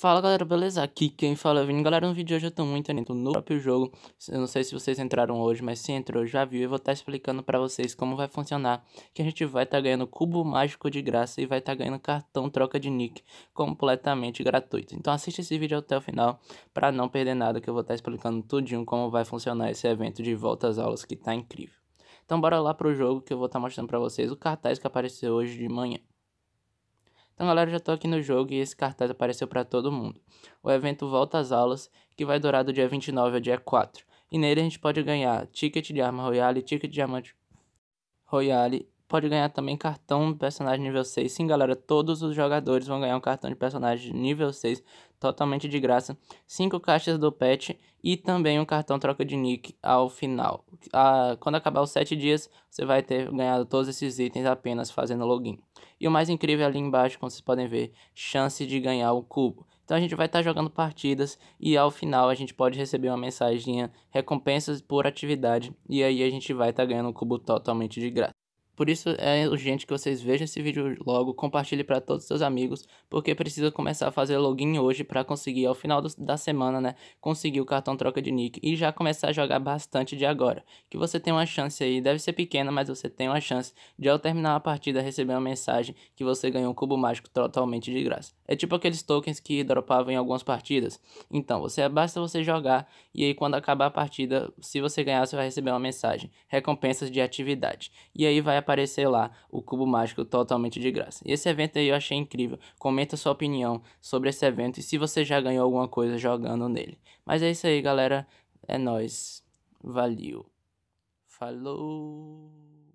Fala galera, beleza? Aqui quem fala é o Vini. Galera, no vídeo de hoje eu tô muito atento no próprio jogo. Eu não sei se vocês entraram hoje, mas se entrou já viu. Eu vou estar tá explicando pra vocês como vai funcionar. Que a gente vai estar tá ganhando cubo mágico de graça e vai estar tá ganhando cartão troca de nick completamente gratuito. Então assista esse vídeo até o final pra não perder nada que eu vou estar tá explicando tudinho como vai funcionar esse evento de volta às aulas que tá incrível. Então bora lá pro jogo que eu vou estar tá mostrando pra vocês o cartaz que apareceu hoje de manhã. Então, galera, já tô aqui no jogo e esse cartaz apareceu para todo mundo. O evento volta às aulas, que vai durar do dia 29 ao dia 4. E nele a gente pode ganhar ticket de arma royale, ticket de diamante royale. Pode ganhar também cartão de personagem nível 6. Sim, galera, todos os jogadores vão ganhar um cartão de personagem nível 6 totalmente de graça. Cinco caixas do pet e também um cartão troca de nick ao final. Ah, quando acabar os 7 dias, você vai ter ganhado todos esses itens apenas fazendo login. E o mais incrível é ali embaixo, como vocês podem ver, chance de ganhar o cubo. Então a gente vai estar tá jogando partidas e ao final a gente pode receber uma mensagem recompensas por atividade e aí a gente vai estar tá ganhando o cubo totalmente de graça. Por isso é urgente que vocês vejam esse vídeo logo, compartilhe para todos os seus amigos, porque precisa começar a fazer login hoje para conseguir ao final do, da semana, né, conseguir o cartão troca de nick e já começar a jogar bastante de agora. Que você tem uma chance aí, deve ser pequena, mas você tem uma chance de ao terminar a partida receber uma mensagem que você ganhou um cubo mágico totalmente de graça. É tipo aqueles tokens que dropavam em algumas partidas. Então, você basta você jogar e aí quando acabar a partida, se você ganhar, você vai receber uma mensagem, recompensas de atividade. E aí vai aparecer lá o Cubo Mágico totalmente de graça. E esse evento aí eu achei incrível. Comenta sua opinião sobre esse evento e se você já ganhou alguma coisa jogando nele. Mas é isso aí, galera. É nós. Valeu. Falou.